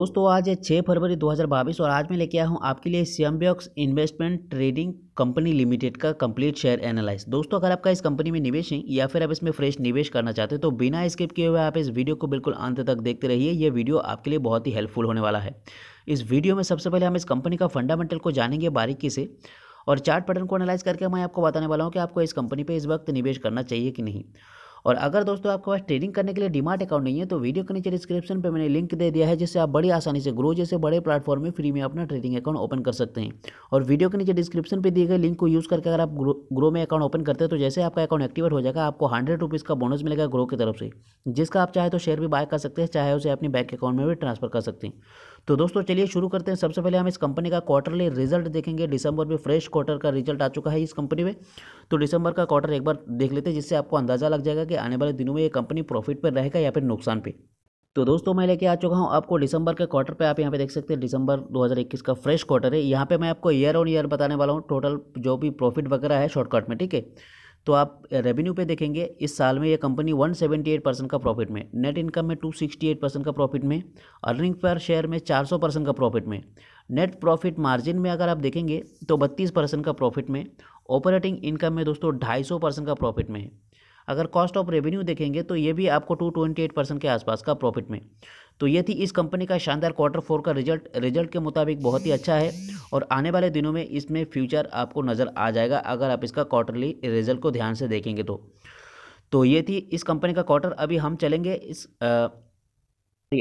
दोस्तों आज है छः फरवरी 2022 और आज मैं लेके आया हूँ आपके लिए सियम्बियक्स इन्वेस्टमेंट ट्रेडिंग कंपनी लिमिटेड का कंप्लीट शेयर एनालाइज दोस्तों अगर आपका इस कंपनी में निवेश है या फिर आप इसमें फ्रेश निवेश करना चाहते हैं तो बिना स्किप किए हुए आप इस वीडियो को बिल्कुल अंत तक देखते रहिए यह वीडियो आपके लिए बहुत ही हेल्पफुल होने वाला है इस वीडियो में सबसे पहले हम इस कंपनी का फंडामेंटल को जानेंगे बारीकी से और चार्ट पैटर्न को एनालाइज करके मैं आपको बताने वाला हूँ कि आपको इस कंपनी पर इस वक्त निवेश करना चाहिए कि नहीं और अगर दोस्तों आपके पास ट्रेडिंग करने के लिए डिमार्ट अकाउंट नहीं है तो वीडियो के नीचे डिस्क्रिप्शन पर मैंने लिंक दे दिया है जिससे आप बड़ी आसानी से ग्रो जैसे बड़े प्लेटफॉर्म में फ्री में अपना ट्रेडिंग अकाउंट ओपन कर सकते हैं और वीडियो के नीचे डिस्क्रिप्शन पर दिए गए लिंक को यूज़ करके अगर आप ग्रो में अकाउंट ओपन करते हैं तो जैसे आपका अकाउंट एक्टिवेट हो जाएगा आपको हंड्रेड रुपीज़ का बोनस मिलेगा ग्रो की तरफ से जिसका आप चाहे तो शेयर भी बाय कर सकते हैं चाहे उसे अपने बैंक अकाउंट में भी ट्रांसफर कर सकते हैं तो दोस्तों चलिए शुरू करते हैं सबसे पहले हम इस कंपनी का क्वार्टरली रिजल्ट देखेंगे दिसंबर में फ्रेश क्वार्टर का रिजल्ट आ चुका है इस कंपनी में तो दिसंबर का क्वार्टर एक बार देख लेते हैं जिससे आपको अंदाज़ा लग जाएगा कि आने वाले दिनों में ये कंपनी प्रॉफिट पर रहेगा या फिर नुकसान पर तो दोस्तों मैं लेके आ चुका हूँ आपको दिसंबर के क्वार्टर पे आप यहाँ पे देख सकते हैं दिसंबर 2021 का फ्रेश क्वार्टर है यहाँ पे मैं आपको ईयर ऑन ईयर बताने वाला हूँ टोटल जो भी प्रॉफिट वगैरह है शॉर्टकट में ठीक है तो आप रेवेन्यू पे देखेंगे इस साल में ये कंपनी 178 परसेंट का प्रॉफिट में नेट इनकम में 268 परसेंट का प्रॉफिट में अर्निंग पर शेयर में 400 परसेंट का प्रॉफिट में नेट प्रॉफिट मार्जिन में अगर आप देखेंगे तो 32 परसेंट का प्रॉफिट में ऑपरेटिंग इनकम में दोस्तों ढाई परसेंट का प्रॉफिट में अगर कॉस्ट ऑफ रेवेन्यू देखेंगे तो ये भी आपको टू ट्वेंटी एट परसेंट के आसपास का प्रॉफिट में तो ये थी इस कंपनी का शानदार क्वार्टर फोर का रिजल्ट रिजल्ट के मुताबिक बहुत ही अच्छा है और आने वाले दिनों में इसमें फ्यूचर आपको नज़र आ जाएगा अगर आप इसका क्वार्टरली रिजल्ट को ध्यान से देखेंगे तो तो ये थी इस कंपनी का क्वार्टर अभी हम चलेंगे इस आ,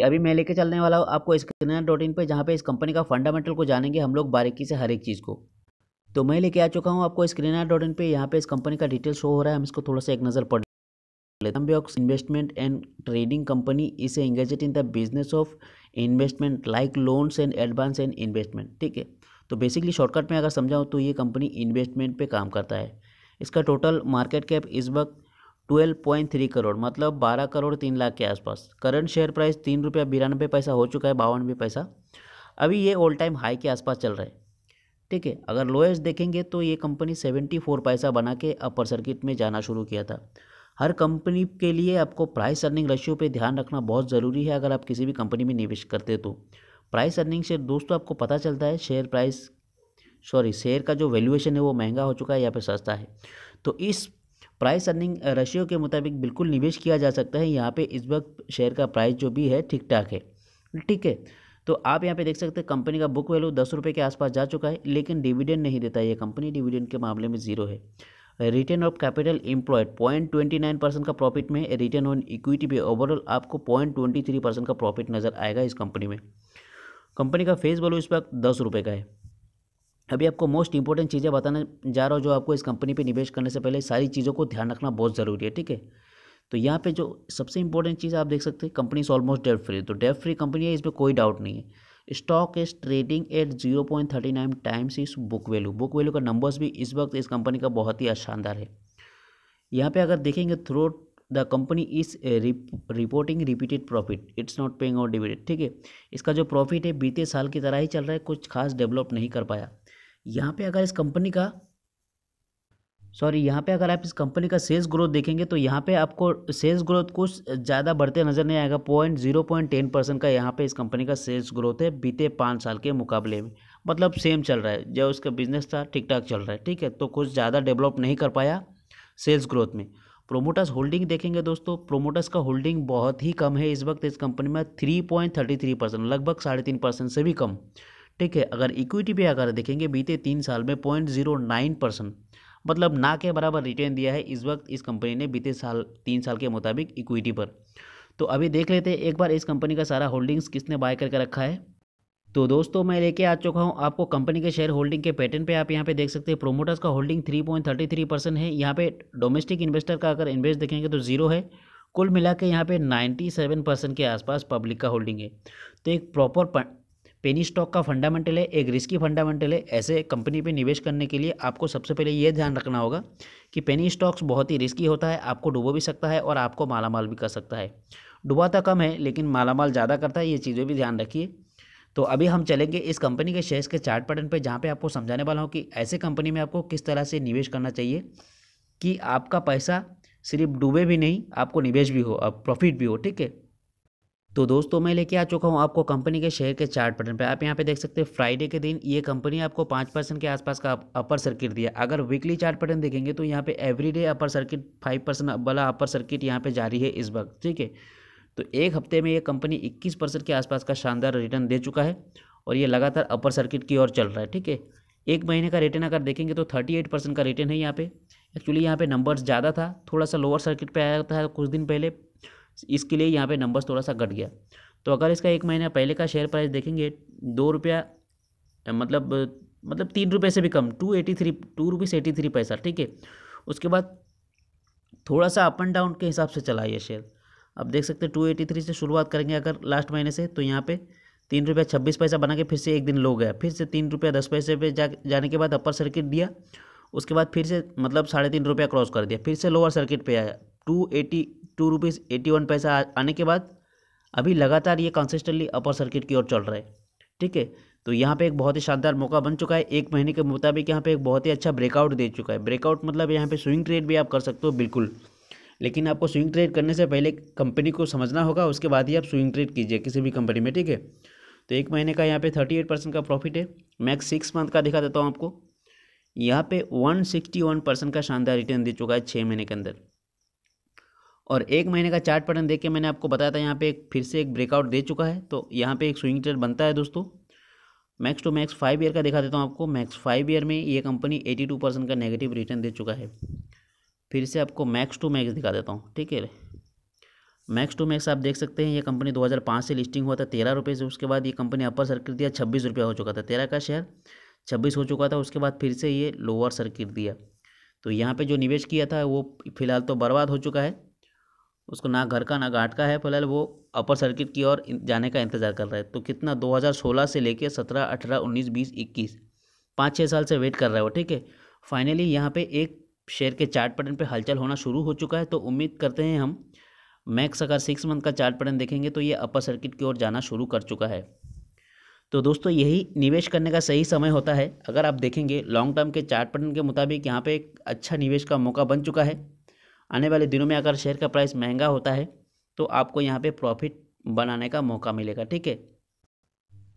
अभी मैं लेके चलने वाला हूँ आपको स्क्रीनर डॉट इन पर जहाँ पर इस कंपनी का फंडामेंटल को जानेंगे हम लोग बारीकी से हर एक चीज़ को तो मैं लेके आ चुका हूँ आपको स्क्रीनर डॉट इन पर यहाँ पर इस कंपनी का डिटेल शो हो रहा है हम इसको थोड़ा सा एक नज़र पड़ Ambeox investment and trading company is engaged in the business of investment like loans and advance and investment ठीक है तो बेसिकली शॉर्टकट में अगर समझाऊँ तो ये कंपनी इन्वेस्टमेंट पे काम करता है इसका टोटल मार्केट कैप इस वक्त ट्वेल्व पॉइंट थ्री करोड़ मतलब बारह करोड़ तीन लाख के आसपास करंट शेयर प्राइस तीन रुपया बिरानबे पैसा हो चुका है बावनवे पैसा अभी ये ऑल टाइम हाई के आसपास चल रहा है ठीक है अगर लोएस्ट देखेंगे तो ये कंपनी सेवेंटी फोर पैसा बना के अपर सर्किट में जाना शुरू किया था हर कंपनी के लिए आपको प्राइस अर्निंग रेशियो पे ध्यान रखना बहुत ज़रूरी है अगर आप किसी भी कंपनी में निवेश करते तो प्राइस अर्निंग शेयर दोस्तों आपको पता चलता है शेयर प्राइस सॉरी शेयर का जो वैल्यूएशन है वो महंगा हो चुका है या फिर सस्ता है तो इस प्राइस अर्निंग रेशियो के मुताबिक बिल्कुल निवेश किया जा सकता है यहाँ पे इस वक्त शेयर का प्राइस जो भी है ठीक ठाक है ठीक है तो आप यहाँ पे देख सकते हैं कंपनी का बुक वैल्यू दस रुपये के आसपास जा चुका है लेकिन डिविडेंड नहीं देता ये कंपनी डिविडेंड के मामले में जीरो है return of capital employed point twenty nine percent का प्रॉफिट में रिटर्न ऑन इक्विटी पे ओवरऑल आपको पॉइंट ट्वेंटी थ्री परसेंट का प्रॉफिट नजर आएगा इस कंपनी में कंपनी का फेस वैल्यू इस वक्त दस रुपये का है अभी आपको मोस्ट इंपॉर्टेंट चीज़ें बताने जा रहा हूँ जो आपको इस कंपनी पे निवेश करने से पहले सारी चीज़ों को ध्यान रखना बहुत ज़रूरी है ठीक है तो यहाँ पे जो सबसे इंपॉर्टेंट चीज़ आप देख सकते हैं company is almost debt free तो डेट फ्री कंपनी है इसमें कोई डाउट नहीं है stock is trading at zero point thirty nine times इस बुक वैल्यू बुक वैल्यू का नंबर्स भी इस वक्त इस कंपनी का बहुत ही शानदार है यहाँ पे अगर देखेंगे through the company is reporting repeated profit it's not paying out dividend ठीक है इसका जो प्रॉफिट है बीते साल की तरह ही चल रहा है कुछ खास डेवलप नहीं कर पाया यहाँ पे अगर इस कंपनी का सॉरी यहाँ पे अगर आप इस कंपनी का सेल्स ग्रोथ देखेंगे तो यहाँ पे आपको सेल्स ग्रोथ कुछ ज़्यादा बढ़ते नजर नहीं आएगा point zero point ten percent का यहाँ पे इस कंपनी का सेल्स ग्रोथ है बीते पाँच साल के मुकाबले में मतलब सेम चल रहा है जो उसका बिजनेस था ठीक ठाक चल रहा है ठीक है तो कुछ ज़्यादा डेवलप नहीं कर पाया सेल्स ग्रोथ में प्रोमोटर्स होल्डिंग देखेंगे दोस्तों प्रोमोटर्स का होल्डिंग बहुत ही कम है इस वक्त इस कंपनी में three point thirty three percent लगभग साढ़े तीन परसेंट से भी कम ठीक है अगर इक्विटी पे अगर देखेंगे बीते तीन साल में पॉइंट जीरो नाइन परसेंट मतलब ना के बराबर रिटर्न दिया है इस वक्त इस कंपनी ने बीते साल तीन साल के मुताबिक इक्विटी पर तो अभी देख लेते हैं एक बार इस कंपनी का सारा होल्डिंग्स किसने बाय करके रखा है तो दोस्तों मैं लेके आ चुका हूँ आपको कंपनी के शेयर होल्डिंग के पैटर्न पे आप यहाँ पे देख सकते हैं प्रोमोटर्स का होल्डिंग 3.33 परसेंट है यहाँ पे डोमेस्टिक इन्वेस्टर का अगर इन्वेस्ट देखेंगे तो जीरो है कुल मिला के यहाँ पे 97 परसेंट के आसपास पब्लिक का होल्डिंग है तो एक प्रॉपर पेनी स्टॉक का फंडामेंटल है एक रिस्की फंडामेंटल है ऐसे कंपनी पर निवेश करने के लिए आपको सबसे पहले ये ध्यान रखना होगा कि पेनी स्टॉक्स बहुत ही रिस्की होता है आपको डूबो भी सकता है और आपको मालामाल भी कर सकता है डूबाता तो कम है लेकिन मालामाल ज़्यादा करता है ये चीज़ें भी ध्यान रखिए तो अभी हम चलेंगे इस कंपनी के शेयर्स के चार्ट पैटर्न पे जहाँ पे आपको समझाने वाला हूँ कि ऐसे कंपनी में आपको किस तरह से निवेश करना चाहिए कि आपका पैसा सिर्फ डूबे भी नहीं आपको निवेश भी हो और प्रॉफिट भी हो ठीक है तो दोस्तों मैं लेके आ चुका हूँ आपको कंपनी के शेयर के चार्ट पैटर्न पे आप यहाँ पे देख सकते हैं फ्राइडे के दिन ये कंपनी आपको पाँच परसेंट के आसपास का अपर सर्किट दिया अगर वीकली चार्ट पैटर्न देखेंगे तो यहाँ पे everyday upper circuit five percent वाला अपर सर्किट यहाँ पे जारी है इस वक्त ठीक है तो एक हफ्ते में ये कंपनी 21 परसेंट के आसपास का शानदार रिटर्न दे चुका है और ये लगातार अपर सर्किट की ओर चल रहा है ठीक है एक महीने का रिटर्न अगर देखेंगे तो थर्टी एट परसेंट का रिटर्न है यहाँ पे एक्चुअली यहाँ पे नंबर्स ज़्यादा था थोड़ा सा लोअर सर्किट पे आया था कुछ दिन पहले इसके लिए यहाँ पे नंबर्स थोड़ा सा घट गया तो अगर इसका एक महीना पहले का शेयर प्राइस देखेंगे दो रुपया मतलब मतलब तीन रुपये से भी कम two eighty three two rupees eighty three पैसा ठीक है उसके बाद थोड़ा सा अप एंड डाउन के हिसाब से चला ये शेयर अब देख सकते हैं टू एटी थ्री से शुरुआत करेंगे अगर लास्ट महीने से तो यहाँ पे तीन रुपया छब्बीस पैसा बना के फिर से एक दिन लो गया फिर से तीन रुपया दस पैसे पे जा जाने के बाद अपर सर्किट दिया उसके बाद फिर से मतलब साढ़े तीन रुपया क्रॉस कर दिया फिर से लोअर सर्किट पे आया two eighty two rupees eighty one पैसा आने के बाद अभी लगातार ये कंसिस्टेंटली अपर सर्किट की ओर चल रहा है ठीक है तो यहाँ पे एक बहुत ही शानदार मौका बन चुका है एक महीने के मुताबिक यहाँ पे एक बहुत ही अच्छा ब्रेकआउट दे चुका है ब्रेकआउट मतलब यहाँ पे स्विंग ट्रेड भी आप कर सकते हो बिल्कुल लेकिन आपको स्विंग ट्रेड करने से पहले कंपनी को समझना होगा उसके बाद ही आप स्विंग ट्रेड कीजिए किसी भी कंपनी में ठीक है तो एक महीने का यहाँ पे थर्टी एट परसेंट का प्रॉफिट है मैक्स सिक्स मंथ का दिखा देता हूँ आपको यहाँ पे वन सिक्सटी वन परसेंट का शानदार रिटर्न दे चुका है छः महीने के अंदर और एक महीने का चार्ट पैटर्न देख के मैंने आपको बताया था यहाँ पे फिर से एक ब्रेकआउट दे चुका है तो यहाँ पे एक स्विंग ट्रेड बनता है दोस्तों max to max five year का दिखा देता हूँ आपको मैक्स फाइव ईयर में ये कंपनी एटी टू परसेंट का नेगेटिव रिटर्न दे चुका है फिर से आपको मैक्स टू मैक्स दिखा देता हूँ ठीक है मैक्स टू मैक्स आप देख सकते हैं ये कंपनी 2005 से लिस्टिंग हुआ था तेरह रुपये से उसके बाद ये कंपनी अपर सर्किट दिया छब्बीस रुपया हो चुका था तेरह का शेयर छब्बीस हो चुका था उसके बाद फिर से ये लोअर सर्किट दिया तो यहाँ पे जो निवेश किया था वो फिलहाल तो बर्बाद हो चुका है उसको ना घर का ना घाट का है फिलहाल वो अपर सर्किट की ओर जाने का इंतज़ार कर रहा है तो कितना दो से लेकर सत्रह अठारह उन्नीस बीस इक्कीस पाँच छः साल से वेट कर रहा है वो ठीक है फाइनली यहाँ पर एक शेयर के चार्ट पैटर्न पे हलचल होना शुरू हो चुका है तो उम्मीद करते हैं हम मैक्स अगर सिक्स मंथ का चार्ट पैटर्न देखेंगे तो ये अपर सर्किट की ओर जाना शुरू कर चुका है तो दोस्तों यही निवेश करने का सही समय होता है अगर आप देखेंगे लॉन्ग टर्म के चार्ट पैटर्न के मुताबिक यहाँ पर एक अच्छा निवेश का मौका बन चुका है आने वाले दिनों में अगर शेयर का प्राइस महंगा होता है तो आपको यहाँ पर प्रॉफिट बनाने का मौका मिलेगा ठीक है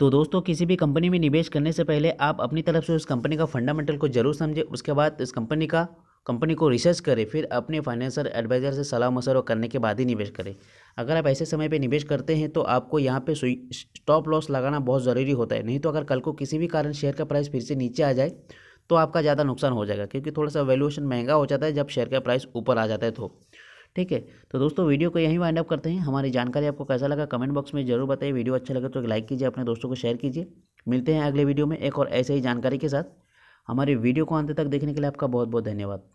तो दोस्तों किसी भी कंपनी में निवेश करने से पहले आप अपनी तरफ से उस कंपनी का फंडामेंटल को जरूर समझें उसके बाद इस कंपनी का कंपनी को रिसर्च करें फिर अपने फाइनेंशियल एडवाइज़र से सलाह मशवरा करने के बाद ही निवेश करें अगर आप ऐसे समय पे निवेश करते हैं तो आपको यहाँ पे स्टॉप लॉस लगाना बहुत ज़रूरी होता है नहीं तो अगर कल को किसी भी कारण शेयर का प्राइस फिर से नीचे आ जाए तो आपका ज़्यादा नुकसान हो जाएगा क्योंकि थोड़ा सा वैल्यूएशन महंगा हो जाता है जब शेयर का प्राइस ऊपर आ जाता है तो ठीक है तो दोस्तों वीडियो को यहीं वाइंड अप करते हैं हमारी जानकारी आपको कैसा लगा कमेंट बॉक्स में जरूर बताइए वीडियो अच्छा लगे तो लाइक कीजिए अपने दोस्तों को शेयर कीजिए मिलते हैं अगले वीडियो में एक और ऐसे ही जानकारी के साथ हमारे वीडियो को अंत तक देखने के लिए आपका बहुत बहुत धन्यवाद